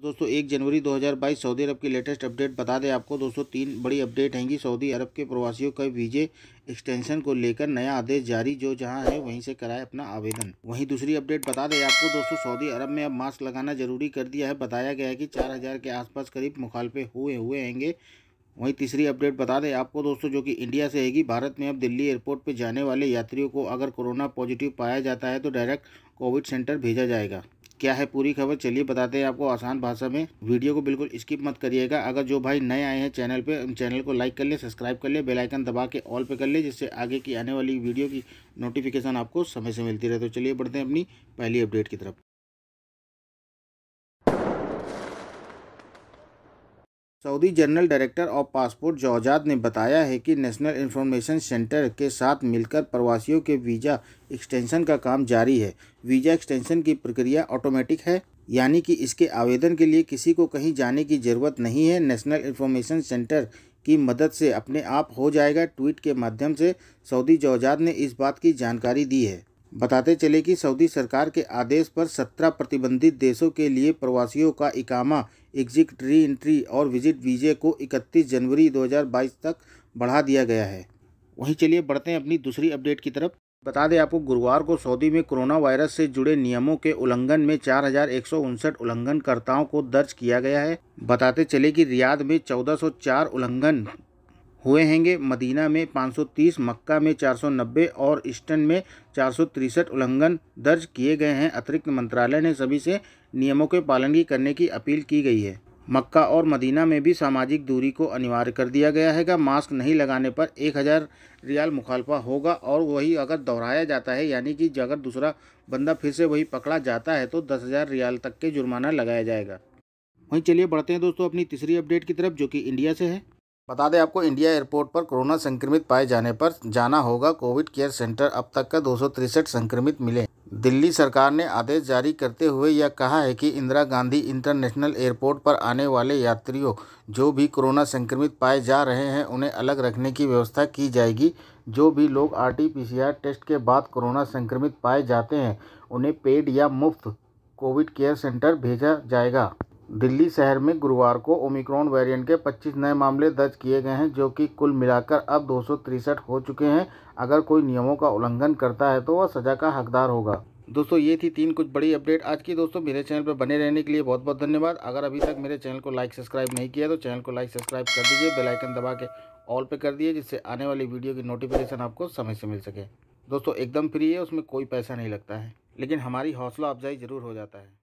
दोस्तों एक जनवरी 2022 सऊदी अरब की लेटेस्ट अपडेट बता दें आपको दोस्तों तीन बड़ी अपडेट हैंगी सऊदी अरब के प्रवासियों का वीजे एक्सटेंशन को लेकर नया आदेश जारी जो जहां है वहीं से कराए अपना आवेदन वहीं दूसरी अपडेट बता दें आपको दोस्तों सऊदी अरब में अब मास्क लगाना जरूरी कर दिया है बताया गया है कि चार के आसपास करीब मुखालफे हुए हुए हैंगे वहीं तीसरी अपडेट बता दें आपको दोस्तों जो कि इंडिया से हैगी भारत में अब दिल्ली एयरपोर्ट पर जाने वाले यात्रियों को अगर कोरोना पॉजिटिव पाया जाता है तो डायरेक्ट कोविड सेंटर भेजा जाएगा क्या है पूरी खबर चलिए बताते हैं आपको आसान भाषा में वीडियो को बिल्कुल स्किप मत करिएगा अगर जो भाई नए आए हैं चैनल पे चैनल को लाइक कर ले सब्सक्राइब कर ले बेलाइकन दबा के ऑल पे कर ले जिससे आगे की आने वाली वीडियो की नोटिफिकेशन आपको समय से मिलती रहे तो चलिए बढ़ते हैं अपनी पहली अपडेट की तरफ Saudi general director of passport जौजाद ने बताया है कि नेशनल इन्फॉर्मेशन सेंटर के साथ मिलकर प्रवासियों के वीज़ा एक्सटेंशन का काम जारी है वीज़ा एक्सटेंशन की प्रक्रिया ऑटोमेटिक है यानी कि इसके आवेदन के लिए किसी को कहीं जाने की ज़रूरत नहीं है नेशनल इन्फॉर्मेशन सेंटर की मदद से अपने आप हो जाएगा ट्वीट के माध्यम से सऊदी जौजाद ने इस बात की जानकारी दी है बताते चले कि सऊदी सरकार के आदेश पर सत्रह प्रतिबंधित देशों के लिए प्रवासियों का इकामा एग्जिट री एंट्री और विजिट वीजे को 31 जनवरी 2022 तक बढ़ा दिया गया है वहीं चलिए बढ़ते हैं अपनी दूसरी अपडेट की तरफ बता दें आपको गुरुवार को सऊदी में कोरोना वायरस से जुड़े नियमों के उल्लंघन में चार उल्लंघनकर्ताओं को दर्ज किया गया है बताते चले कि रियाद में चौदह उल्लंघन हुए हैंगे मदीना में 530 मक्का में 490 और ईस्टर्न में चार उल्लंघन दर्ज किए गए हैं अतिरिक्त मंत्रालय ने सभी से नियमों के पालन की करने की अपील की गई है मक्का और मदीना में भी सामाजिक दूरी को अनिवार्य कर दिया गया है मास्क नहीं लगाने पर एक हज़ार रियाल मुखालफा होगा और वही अगर दोहराया जाता है यानी कि अगर दूसरा बंदा फिर से वही पकड़ा जाता है तो दस हज़ार रियाल तक के जुर्माना लगाया जाएगा वहीं चलिए बढ़ते हैं दोस्तों अपनी तीसरी अपडेट की तरफ जो कि इंडिया से है बता दें आपको इंडिया एयरपोर्ट पर कोरोना संक्रमित पाए जाने पर जाना होगा कोविड केयर सेंटर अब तक का दो संक्रमित मिले दिल्ली सरकार ने आदेश जारी करते हुए यह कहा है कि इंदिरा गांधी इंटरनेशनल एयरपोर्ट पर आने वाले यात्रियों जो भी कोरोना संक्रमित पाए जा रहे हैं उन्हें अलग रखने की व्यवस्था की जाएगी जो भी लोग आरटीपीसीआर टेस्ट के बाद कोरोना संक्रमित पाए जाते हैं उन्हें पेड या मुफ्त कोविड केयर सेंटर भेजा जाएगा दिल्ली शहर में गुरुवार को ओमिक्रॉन वेरिएंट के 25 नए मामले दर्ज किए गए हैं जो कि कुल मिलाकर अब दो हो चुके हैं अगर कोई नियमों का उल्लंघन करता है तो वह सज़ा का हकदार होगा दोस्तों ये थी तीन कुछ बड़ी अपडेट आज की दोस्तों मेरे चैनल पर बने रहने के लिए बहुत बहुत धन्यवाद अगर अभी तक मेरे चैनल को लाइक सब्सक्राइब नहीं किया तो चैनल को लाइक सब्सक्राइब कर दीजिए बेलाइकन दबा के ऑल पे कर दिए जिससे आने वाली वीडियो की नोटिफिकेशन आपको समय से मिल सके दोस्तों एकदम फ्री है उसमें कोई पैसा नहीं लगता है लेकिन हमारी हौसला अफजाई ज़रूर हो जाता है